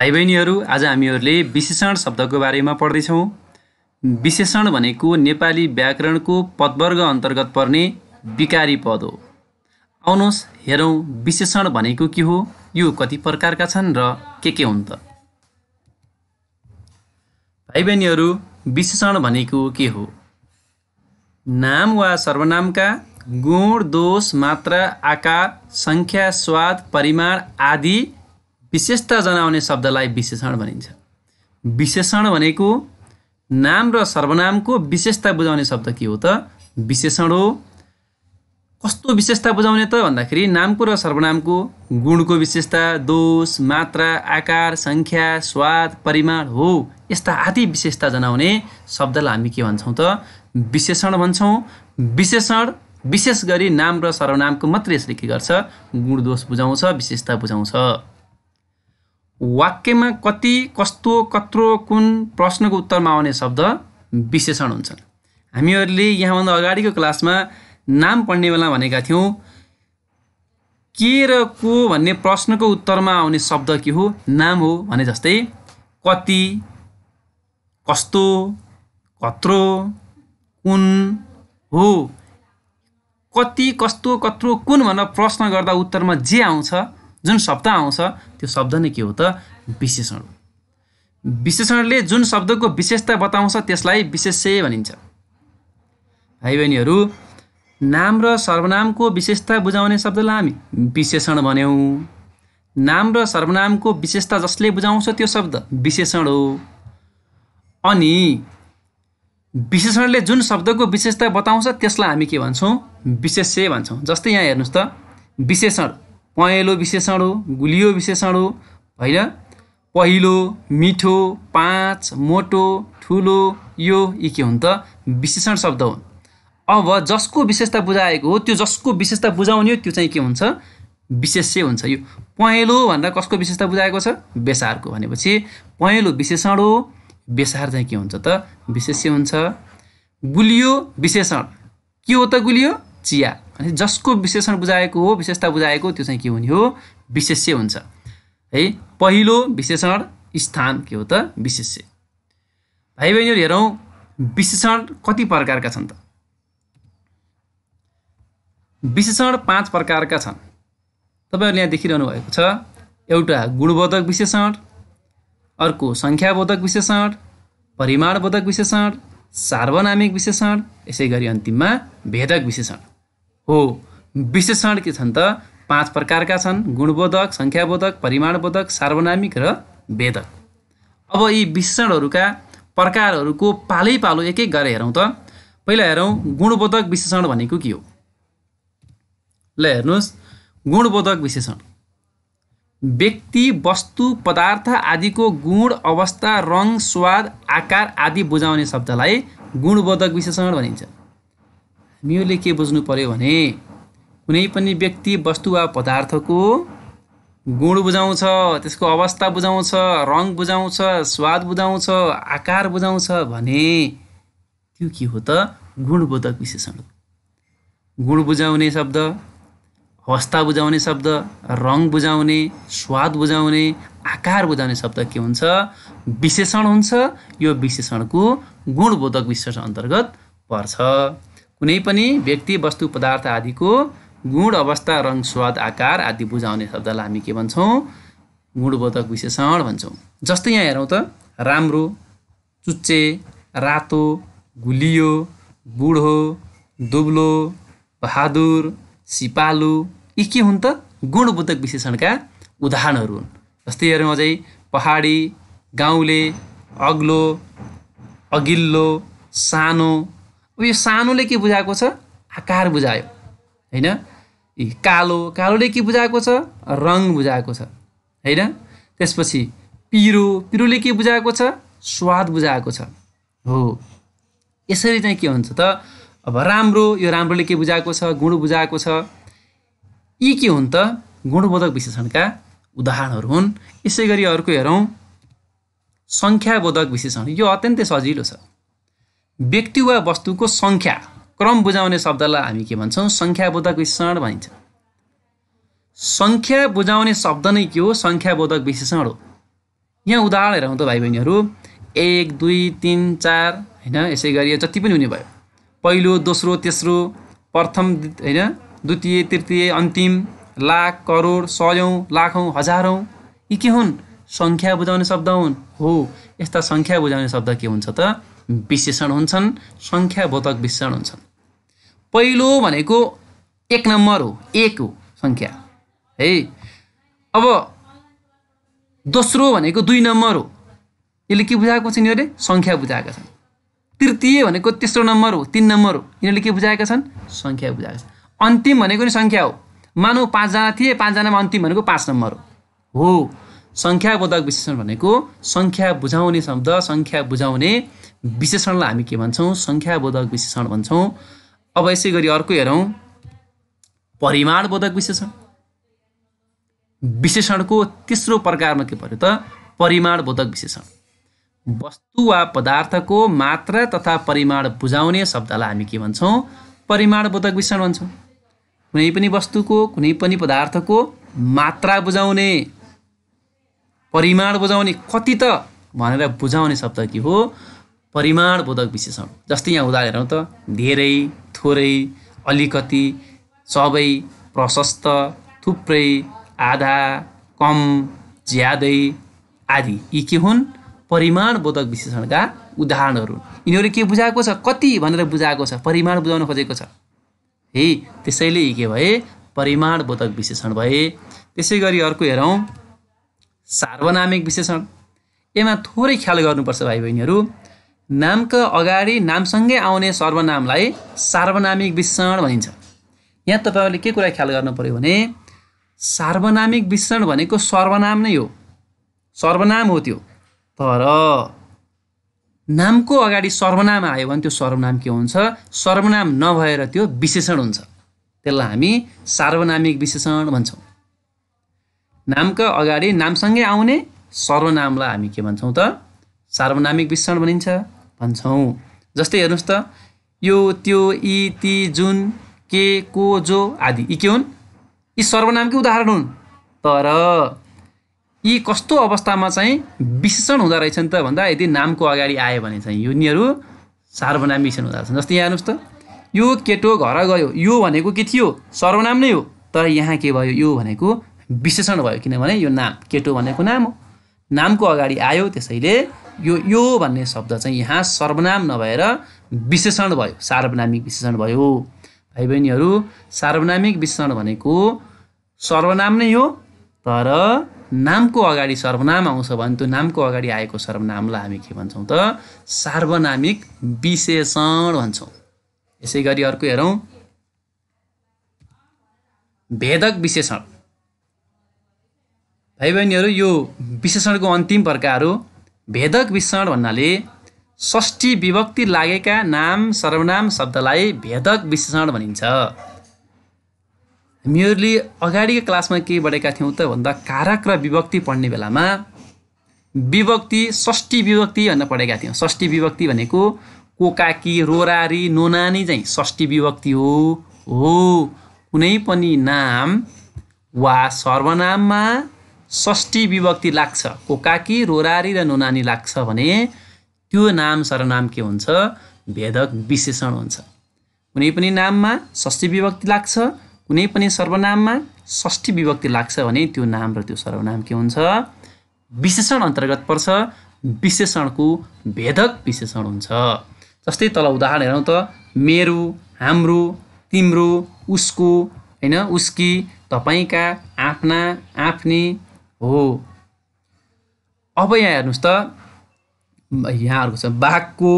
भाइ बहिनीहरू आज हामीहरूले विशेषण शब्दको बारेमा पढ्दैछौँ विशेषण भनेको नेपाली व्याकरणको पदवर्ग अन्तर्गत पर्ने विकारी पद हो आउनुहोस् हेरौँ विशेषण भनेको के हो यो कति प्रकारका छन् र के के हुन् त भाइ बहिनीहरू विशेषण भनेको के हो नाम वा सर्वनामका गुण दोष मात्रा आकार सङ्ख्या स्वाद परिमाण आदि विशेषता जनाउने शब्दलाई विशेषण भनिन्छ विशेषण भनेको नाम र सर्वनामको विशेषता बुझाउने शब्द के हो त विशेषण हो कस्तो विशेषता बुझाउने त भन्दाखेरि नामको र सर्वनामको गुणको विशेषता दोष मात्रा आकार सङ्ख्या स्वाद परिमाण हो यस्ता आदि विशेषता जनाउने शब्दलाई हामी के भन्छौँ त विशेषण भन्छौँ विशेषण विशेष गरी नाम र सर्वनामको मात्रै यसले के गर्छ गुण दोष बुझाउँछ विशेषता बुझाउँछ वाक्यमा कति कस्तो कत्रो कुन प्रश्नको उत्तरमा आउने शब्द विशेषण हुन्छन् हामीहरूले यहाँभन्दा अगाडिको क्लासमा नाम पढ्ने बेला भनेका थियौँ के र को भन्ने प्रश्नको उत्तरमा आउने शब्द के हो नाम हो भने जस्तै कति कस्तो कत्रो कुन हो कति कस्तो कत्रो कुन भनेर प्रश्न गर्दा उत्तरमा जे आउँछ जुन शब्द आउँछ त्यो शब्द नै के हो त विशेषण हो विशेषणले जुन शब्दको विशेषता बताउँछ त्यसलाई विशेष भनिन्छ भाइ बहिनीहरू नाम र सर्वनामको विशेषता बुझाउने शब्दलाई हामी विशेषण भन्यौँ नाम र सर्वनामको विशेषता जसले बुझाउँछ त्यो शब्द विशेषण हो अनि विशेषणले जुन शब्दको विशेषता बताउँछ त्यसलाई हामी के भन्छौँ विशेष भन्छौँ जस्तै यहाँ हेर्नुहोस् त विशेषण पहेँलो विशेषण हो गुलियो विशेषण हो होइन पहिलो मिठो पाँच मोटो ठुलो यो यी के हुन् त विशेषण शब्द हो अब जसको विशेषता बुझाएको हो त्यो जसको विशेषता बुझाउने हो त्यो चाहिँ के हुन्छ विशेष्य हुन्छ यो पहेँलो भनेर कसको विशेषता बुझाएको छ बेसारको भनेपछि पहेँलो विशेषण हो बेसार चाहिँ के हुन्छ त विशेष्य हुन्छ गुलियो विशेषण के हो त गुलियो चिया अनि जसको विशेषण बुझाएको हो विशेषता बुझाएको त्यो चाहिँ के हुने हो विशेष्य हुन्छ है पहिलो विशेषण स्थान के हो त विशेष्य भाइ बहिनीहरू हेरौँ विशेषण कति प्रकारका छन् त विशेषण पाँच प्रकारका छन् तपाईँहरूले यहाँ देखिरहनु भएको छ एउटा गुणबोधक विशेषण अर्को सङ्ख्याबोधक विशेषण परिमाणबोधक विशेषण सार्वनामिक विशेषण यसै गरी अन्तिममा भेदक विशेषण हो विशेषण के छन् त पाँच प्रकारका छन् गुणबोधक सङ्ख्याबोधक परिमाणबोधक सार्वनामिक र वेदक अब यी विशेषणहरूका प्रकारहरूको पालै पालो एक गरेर हेरौँ त पहिला हेरौँ गुणबोधक विशेषण भनेको के हो ल हेर्नुहोस् गुणबोधक विशेषण व्यक्ति वस्तु पदार्थ आदिको गुण अवस्था रङ स्वाद आकार आदि बुझाउने शब्दलाई गुणबोधक विशेषण भनिन्छ हामीहरूले के बुझ्नु पर्यो भने कुनै पनि व्यक्ति वस्तु वा पदार्थको गुण बुझाउँछ त्यसको अवस्था बुझाउँछ रङ बुझाउँछ स्वाद बुझाउँछ आकार बुझाउँछ भने त्यो के हो त गुणबोधक विशेषण गुण बुझाउने शब्द अवस्था बुझाउने शब्द रङ बुझाउने स्वाद बुझाउने आकार बुझाउने शब्द के हुन्छ विशेषण हुन्छ यो विशेषणको गुणबोधक विशेषण अन्तर्गत पर्छ कुनै पनि व्यक्ति वस्तु पदार्थ आदिको गुण अवस्था रङ स्वाद आकार आदि बुझाउने शब्दलाई हामी के भन्छौँ गुणबोधक विशेषण भन्छौँ जस्तै यहाँ हेरौँ त राम्रो चुच्चे रातो गुलियो बुढो दुब्लो बहादुर सिपालु यी के हुन् त गुणबोधक विशेषणका उदाहरणहरू हुन् जस्तै हेरौँ अझै पहाडी गाउँले अग्लो अघिल्लो सानो अब यो सानोले के बुझाएको छ आकार बुझायो होइन कालो कालोले के बुझाएको छ रङ बुझाएको छ होइन त्यसपछि पिरो पिरोले के बुझाएको छ स्वाद बुझाएको छ हो यसरी चाहिँ के हुन्छ त अब राम्रो यो राम्रोले के बुझाएको छ गुण बुझाएको छ यी के हुन् त गुणबोधक विशेषणका उदाहरणहरू हुन् यसै गरी अर्को हेरौँ सङ्ख्याबोधक विशेषण यो अत्यन्तै सजिलो छ व्यक्ति वा वस्तुको सङ्ख्या क्रम बुझाउने शब्दलाई हामी के भन्छौँ सङ्ख्याबोधक विशेषण भनिन्छ सङ्ख्या बुझाउने शब्द नै के हो सङ्ख्याबोधक विशेषण हो यहाँ उदाहरण हेरौँ त भाइ बहिनीहरू एक दुई तिन चार होइन यसै गरी जति पनि हुने भयो पहिलो दोस्रो तेस्रो प्रथम होइन द्वितीय तृतीय अन्तिम लाख करोड सयौँ लाखौँ हजारौँ यी के हुन् सङ्ख्या बुझाउने शब्द हुन् हो यस्ता सङ्ख्या बुझाउने शब्द के हुन्छ त विशेषण हुन्छन् सङ्ख्याबोधक विशेषण हुन्छन् पहिलो भनेको एक नम्बर हो एक हो सङ्ख्या है अब दोस्रो भनेको दुई नम्बर हो यसले के बुझाएको छ यिनीहरूले सङ्ख्या बुझाएका छन् तृतीय भनेको तेस्रो नम्बर हो तिन नम्बर हो यिनीहरूले के बुझाएका छन् सङ्ख्या बुझाएका छन् अन्तिम भनेको नि सङ्ख्या हो मानौ पाँचजना थिए पाँचजनामा अन्तिम भनेको पाँच नम्बर हो हो सङ्ख्याबोधक विशेषण भनेको सङ्ख्या बुझाउने शब्द सङ्ख्या बुझाउने विशेषणलाई हामी के भन्छौँ सङ्ख्याबोधक विशेषण भन्छौँ अब यसै गरी अर्को हेरौँ परिमाणबोधक विशेषण विशेषणको तेस्रो प्रकारमा के पर्यो त परिमाणबोधक विशेषण वस्तु वा पदार्थको मात्रा तथा परिमाण बुझाउने शब्दलाई हामी के भन्छौँ परिमाणबोधक विशेषण भन्छौँ कुनै पनि वस्तुको कुनै पनि पदार्थको मात्रा बुझाउने परिमाण बुझाउने कति त भनेर बुझाउने शब्द के हो परिमाणबोधक विशेषण जस्तै यहाँ उदाहरण हेरौँ त धेरै थोरै अलिकति सबै प्रशस्त थुप्रै आधा कम ज्यादै आदि यी के हुन् परिमाणबोधक विशेषणका उदाहरणहरू यिनीहरू के बुझाएको छ कति भनेर बुझाएको छ परिमाण बुझाउन खोजेको छ है त्यसैले यी के भए परिमाणबोधक विशेषण भए त्यसै गरी अर्को हेरौँ सार्वनामिक विशेषण यसमा थोरै ख्याल गर्नुपर्छ भाइ बहिनीहरू नामको अगाडि नामसँगै आउने सर्वनामलाई सार्वनामिक विश्रण भनिन्छ यहाँ तपाईँहरूले के कुरा ख्याल गर्नु पऱ्यो भने सार्वनामिक विश्रण भनेको सर्वनाम नै हो सर्वनाम हो त्यो तर नामको अगाडि सर्वनाम आयो भने त्यो सर्वनाम के हुन्छ सर्वनाम नभएर त्यो विशेषण हुन्छ त्यसलाई हामी सार्वनामिक विशेषण भन्छौँ नामका अगाडि नामसँगै आउने सर्वनामलाई हामी के भन्छौँ त सार्वनामिक विषण भनिन्छ भन्छौँ जस्तै हेर्नुहोस् त यो त्यो यी ती जुन के को जो आदि यी के हुन् यी सर्वनामकै उदाहरण हुन् तर यी कस्तो अवस्थामा चाहिँ विशेषण हुँदो रहेछन् त भन्दा यदि नामको अगाडि आयो भने चाहिँ यिनीहरू सार्वनाम विशेषण हुँदो रहेछन् जस्तै यहाँ हेर्नुहोस् त यो केटो घर गयो यो भनेको के थियो सर्वनाम नै हो तर यहाँ के भयो यो भनेको विशेषण भयो किनभने यो नाम केटो भनेको नाम हो नामको अगाडि आयो त्यसैले यो यो भन्ने शब्द चाहिँ यहाँ सर्वनाम नभएर विशेषण भयो सार्वनामिक विशेषण भयो भाइ बहिनीहरू सार्वनामिक विशेषण भनेको सर्वनाम नै हो तर नामको अगाडि सर्वनाम आउँछ भने त्यो नामको अगाडि आएको सर्वनामलाई हामी के भन्छौँ त सार्वनामिक विशेषण भन्छौँ यसै गरी अर्को हेरौँ भेदक विशेषण भाइ बहिनीहरू यो विशेषणको अन्तिम प्रकार हो भेदक विशेषण भन्नाले षष्ठी विभक्ति लागेका नाम सर्वनाम शब्दलाई भेदक विशेषण भनिन्छ हामीहरूले अगाडिको क्लासमा के पढेका थियौँ त भन्दा कारक र विभक्ति पढ्ने बेलामा विभक्ति षष्ठी विभक्ति भन्न पढेका थियौँ षष्ठी विभक्ति भनेको कोकाकी रोरारी नोनानी चाहिँ षष्ठी विभक्ति हो हो कुनै पनि नाम वा सर्वनाममा षष्ठी विभक्ति लाग्छ कोकाकी रोरारी र नोनानी लाग्छ भने त्यो नाम सरनाम के हुन्छ भेदक विशेषण हुन्छ कुनै पनि नाममा षष्ठी विभक्ति लाग्छ कुनै पनि सर्वनाममा षष्ठी विभक्ति लाग्छ भने त्यो नाम र त्यो सर्वनाम के हुन्छ विशेषण अन्तर्गत पर्छ विशेषणको भेदक विशेषण हुन्छ जस्तै तल उदाहरण हेरौँ त मेरो हाम्रो तिम्रो उसको होइन उसकी तपाईँका आफ्ना आफ्नी हो अब यहाँ हेर्नुहोस् त यहाँहरूको छ बाघको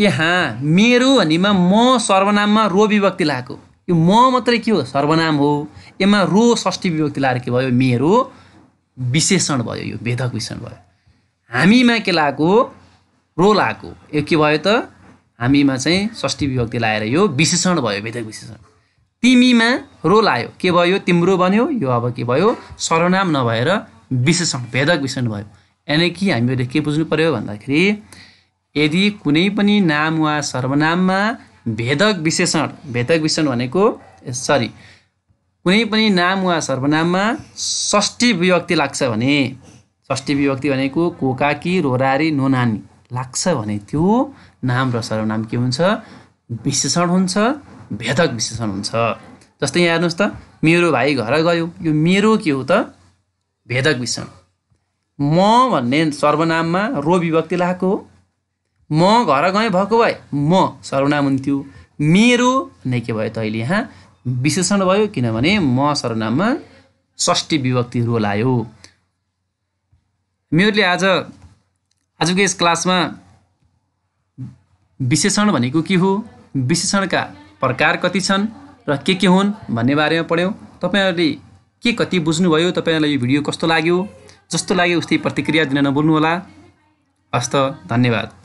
यहाँ मेरो भनेमा म सर्वनाममा रो विभक्ति लगाएको यो म मात्रै के हो सर्वनाम हो यसमा रो षष्ठी विभक्ति लगाएर के भयो मेरो विशेषण भयो यो भेदक विशेषण भयो हामीमा के लगाएको रो लगाएको यो के भयो त हामीमा चाहिँ षष्ठी विभक्ति लगाएर यो विशेषण भयो भेदक विशेषण तिमीमा रोल आयो के भयो तिम्रो बन्यो यो अब के भयो सर्वनाम नभएर विशेषण भेदक विशेषण भयो यानि कि हामीहरूले के बुझ्नु पर्यो भन्दाखेरि यदि कुनै पनि नाम वा सर्वनाममा भेदक विशेषण भेदक विशेषण भनेको सरी कुनै पनि नाम वा सर्वनाममा षष्ठी विभक्ति लाग्छ भने षष्ठी विभक्ति भनेको कोकाकी रोरारी नोनानी लाग्छ भने त्यो नाम र सर्वनाम के हुन्छ विशेषण हुन्छ भेदक विशेषण हुन्छ जस्तै यहाँ हेर्नुहोस् त मेरो भाइ घर गयो यो मेरो के हो त भेदक विशेषण म भन्ने सर्वनाममा रो विभक्ति लाएको हो म घर गएँ भएको भए म सर्वनाम हुन्थ्यो मेरो भन्ने के भयो त अहिले यहाँ विशेषण भयो किनभने म सर्वनाममा षष्ठी विभक्ति रो लायो मेरोले आज आजको यस क्लासमा विशेषण भनेको के हो विशेषणका प्रकार कति छन् र के के हुन् भन्ने बारेमा पढ्यौँ तपाईँहरूले के कति बुझ्नुभयो तपाईँहरूलाई यो भिडियो कस्तो लाग्यो जस्तो लाग्यो उस्तै प्रतिक्रिया दिन नभुल्नुहोला हस्त धन्यवाद